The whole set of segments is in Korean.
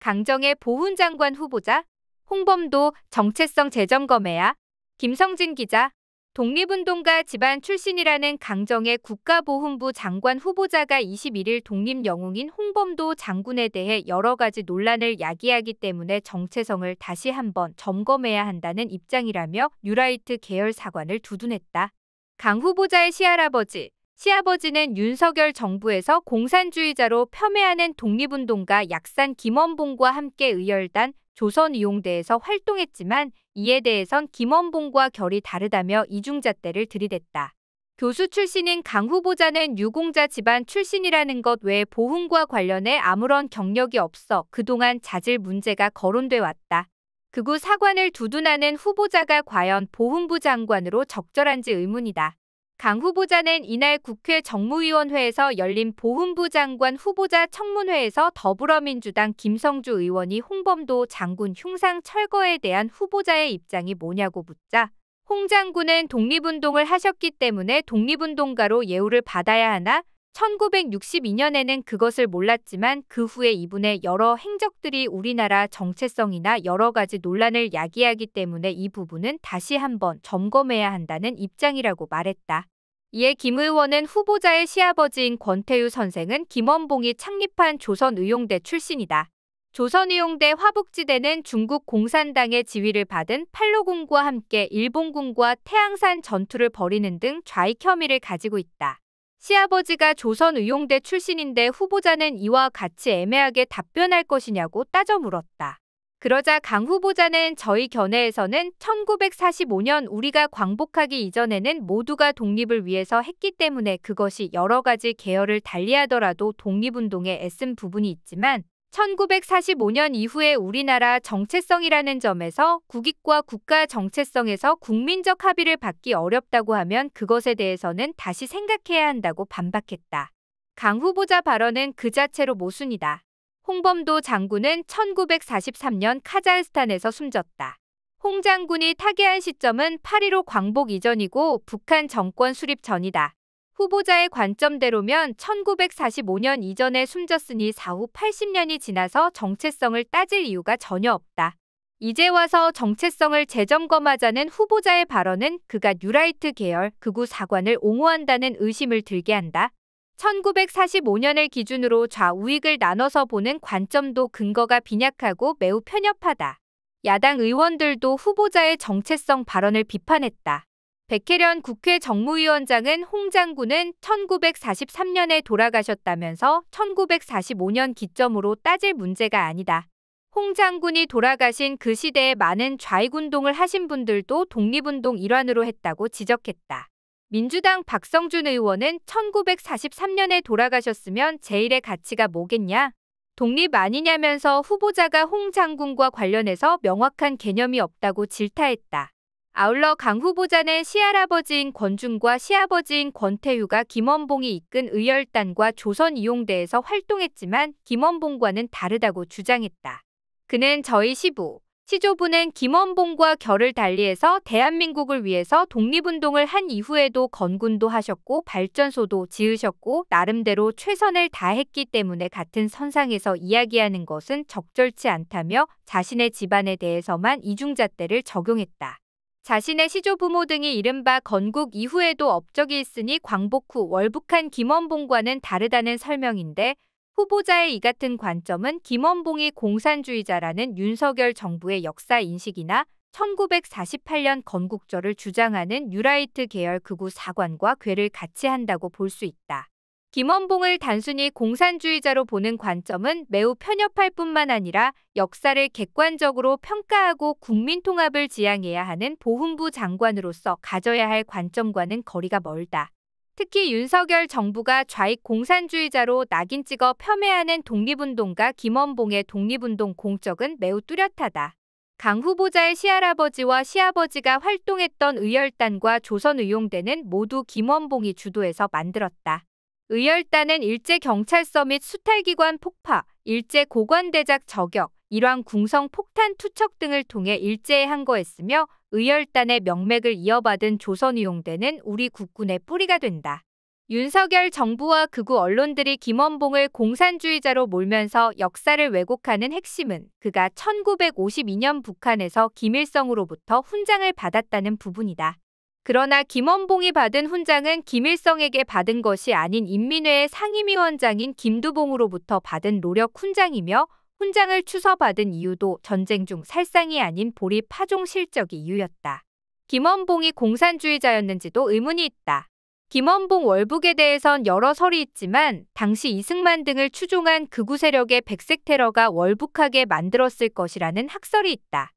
강정의 보훈 장관 후보자, 홍범도 정체성 재점검해야, 김성진 기자, 독립운동가 집안 출신이라는 강정의 국가보훈부 장관 후보자가 21일 독립영웅인 홍범도 장군에 대해 여러 가지 논란을 야기하기 때문에 정체성을 다시 한번 점검해야 한다는 입장이라며 뉴라이트 계열 사관을 두둔했다. 강 후보자의 시할아버지, 시아버지는 윤석열 정부에서 공산주의자로 폄훼하는 독립운동가 약산 김원봉과 함께 의열단 조선이용대에서 활동했지만 이에 대해선 김원봉과 결이 다르다며 이중잣대를 들이댔다. 교수 출신인 강 후보자는 유공자 집안 출신이라는 것 외에 보훈과 관련해 아무런 경력이 없어 그동안 자질 문제가 거론돼 왔다. 그구 사관을 두둔하는 후보자가 과연 보훈부 장관으로 적절한지 의문이다. 강 후보자 는 이날 국회 정무위원회에서 열린 보훈부 장관 후보자 청문회에서 더불어민주당 김성주 의원이 홍범도 장군 흉상 철거에 대한 후보자의 입장이 뭐냐고 묻자 홍 장군은 독립운동을 하셨기 때문에 독립운동가로 예우를 받아야 하나 1962년에는 그것을 몰랐지만 그 후에 이분의 여러 행적들이 우리나라 정체성이나 여러 가지 논란을 야기하기 때문에 이 부분은 다시 한번 점검해야 한다는 입장이라고 말했다. 이에 김 의원은 후보자의 시아버지인 권태유 선생은 김원봉이 창립한 조선의용대 출신이다. 조선의용대 화북지대는 중국 공산당의 지휘를 받은 팔로군과 함께 일본군과 태양산 전투를 벌이는 등 좌익 혐의를 가지고 있다. 시아버지가 조선의용대 출신인데 후보자는 이와 같이 애매하게 답변할 것이냐고 따져 물었다. 그러자 강 후보자는 저희 견해에서는 1945년 우리가 광복하기 이전에는 모두가 독립을 위해서 했기 때문에 그것이 여러 가지 계열을 달리하더라도 독립운동에 애쓴 부분이 있지만 1945년 이후에 우리나라 정체성이라는 점에서 국익과 국가 정체성에서 국민적 합의를 받기 어렵다고 하면 그것에 대해서는 다시 생각해야 한다고 반박했다. 강 후보자 발언은 그 자체로 모순이다. 홍범도 장군은 1943년 카자흐스탄에서 숨졌다. 홍 장군이 타계한 시점은 8.15 광복 이전이고 북한 정권 수립 전이다. 후보자의 관점대로면 1945년 이전에 숨졌으니 사후 80년이 지나서 정체성을 따질 이유가 전혀 없다. 이제 와서 정체성을 재점검하자는 후보자의 발언은 그가 뉴라이트 계열 극우 사관을 옹호한다는 의심을 들게 한다. 1945년을 기준으로 좌우익을 나눠서 보는 관점도 근거가 빈약하고 매우 편협하다. 야당 의원들도 후보자의 정체성 발언을 비판했다. 백혜련 국회 정무위원장은 홍 장군은 1943년에 돌아가셨다면서 1945년 기점으로 따질 문제가 아니다. 홍 장군이 돌아가신 그 시대에 많은 좌익운동을 하신 분들도 독립운동 일환으로 했다고 지적했다. 민주당 박성준 의원은 1943년에 돌아가셨으면 제일의 가치가 뭐겠냐? 독립 아니냐면서 후보자가 홍 장군과 관련해서 명확한 개념이 없다고 질타했다. 아울러 강 후보자는 시할아버지인 권중과 시아버지인 권태유가 김원봉이 이끈 의열단과 조선이용대에서 활동했지만 김원봉과는 다르다고 주장했다. 그는 저희 시부, 시조부는 김원봉과 결을 달리해서 대한민국을 위해서 독립운동을 한 이후에도 건군도 하셨고 발전소도 지으셨고 나름대로 최선을 다했기 때문에 같은 선상에서 이야기하는 것은 적절치 않다며 자신의 집안에 대해서만 이중잣대를 적용했다. 자신의 시조 부모 등이 이른바 건국 이후에도 업적이 있으니 광복 후 월북한 김원봉과는 다르다는 설명인데 후보자의 이 같은 관점은 김원봉이 공산주의자라는 윤석열 정부의 역사 인식이나 1948년 건국절을 주장하는 뉴라이트 계열 극우 사관과 괴를 같이 한다고 볼 수 있다. 김원봉을 단순히 공산주의자로 보는 관점은 매우 편협할 뿐만 아니라 역사를 객관적으로 평가하고 국민 통합을 지향해야 하는 보훈부 장관으로서 가져야 할 관점과는 거리가 멀다. 특히 윤석열 정부가 좌익 공산주의자로 낙인 찍어 폄훼하는 독립운동가 김원봉의 독립운동 공적은 매우 뚜렷하다. 강 후보자의 시할아버지와 시아버지가 활동했던 의열단과 조선의용대는 모두 김원봉이 주도해서 만들었다. 의열단은 일제 경찰서 및 수탈기관 폭파, 일제 고관대작 저격, 일왕 궁성 폭탄 투척 등을 통해 일제에 항거했으며 의열단의 명맥을 이어받은 조선의용대는 우리 국군의 뿌리가 된다. 윤석열 정부와 극우 언론들이 김원봉을 공산주의자로 몰면서 역사를 왜곡하는 핵심은 그가 1952년 북한에서 김일성으로부터 훈장을 받았다는 부분이다. 그러나 김원봉이 받은 훈장은 김일성에게 받은 것이 아닌 인민회의 상임위원장인 김두봉으로부터 받은 노력 훈장이며 훈장을 추서받은 이유도 전쟁 중 살상이 아닌 보리 파종 실적이 이유였다. 김원봉이 공산주의자였는지도 의문이 있다. 김원봉 월북에 대해선 여러 설이 있지만 당시 이승만 등을 추종한 극우 세력의 백색 테러가 월북하게 만들었을 것이라는 학설이 있다.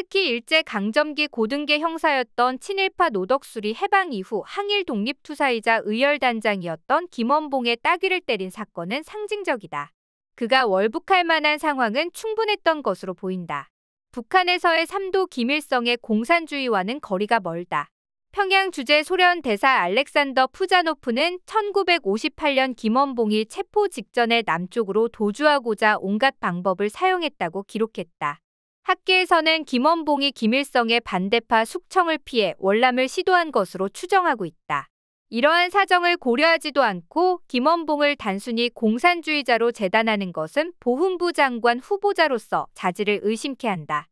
특히 일제강점기 고등계 형사였던 친일파 노덕술이 해방 이후 항일 독립투사이자 의열단장이었던 김원봉의 따귀를 때린 사건은 상징적이다. 그가 월북할 만한 상황은 충분했던 것으로 보인다. 북한에서의 삼도 김일성의 공산주의와는 거리가 멀다. 평양 주재 소련 대사 알렉산더 푸자노프는 1958년 김원봉이 체포 직전에 남쪽으로 도주하고자 온갖 방법을 사용했다고 기록했다. 학계에서는 김원봉이 김일성의 반대파 숙청을 피해 월남을 시도한 것으로 추정하고 있다. 이러한 사정을 고려하지도 않고 김원봉을 단순히 공산주의자로 재단하는 것은 보훈부 장관 후보자로서 자질을 의심케 한다.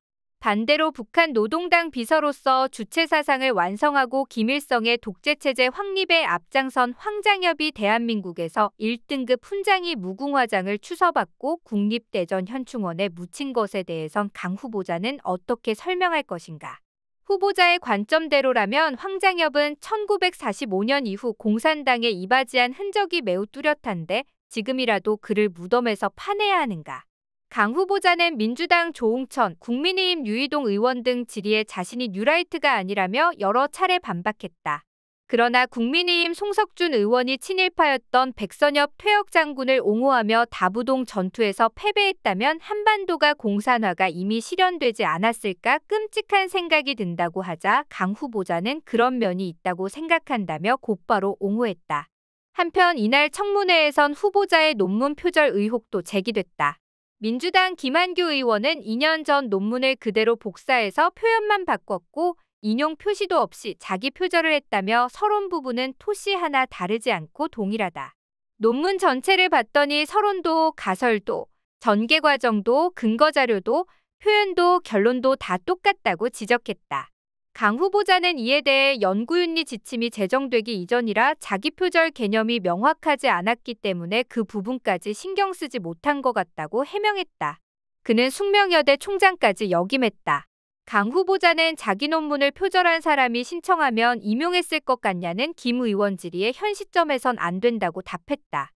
반대로 북한 노동당 비서로서 주체 사상을 완성하고 김일성의 독재체제 확립에 앞장선 황장엽이 대한민국에서 1등급 훈장이 무궁화장을 추서받고 국립대전 현충원에 묻힌 것에 대해선 강 후보자는 어떻게 설명할 것인가. 후보자의 관점대로라면 황장엽은 1945년 이후 공산당에 이바지한 흔적이 매우 뚜렷한데 지금이라도 그를 무덤에서 파내야 하는가. 당 후보자는 민주당 조홍천, 국민의힘 유희동 의원 등 질의에 자신이 뉴라이트가 아니라며 여러 차례 반박했다. 그러나 국민의힘 송석준 의원이 친일파였던 백선엽 퇴역 장군을 옹호하며 다부동 전투에서 패배했다면 한반도가 공산화가 이미 실현되지 않았을까 끔찍한 생각이 든다고 하자 강 후보자는 그런 면이 있다고 생각한다며 곧바로 옹호했다. 한편 이날 청문회에선 후보자의 논문 표절 의혹도 제기됐다. 민주당 김한규 의원은 2년 전 논문을 그대로 복사해서 표현만 바꿨고 인용 표시도 없이 자기 표절을 했다며 서론 부분은 토시 하나 다르지 않고 동일하다. 논문 전체를 봤더니 서론도 가설도 전개 과정도 근거 자료도 표현도 결론도 다 똑같다고 지적했다. 강 후보자는 이에 대해 연구윤리 지침이 제정되기 이전이라 자기표절 개념이 명확하지 않았기 때문에 그 부분까지 신경 쓰지 못한 것 같다고 해명했다. 그는 숙명여대 총장까지 역임했다. 강 후보자는 자기 논문을 표절한 사람이 신청하면 임용했을 것 같냐는 김 의원 질의에 현 시점에선 안 된다고 답했다.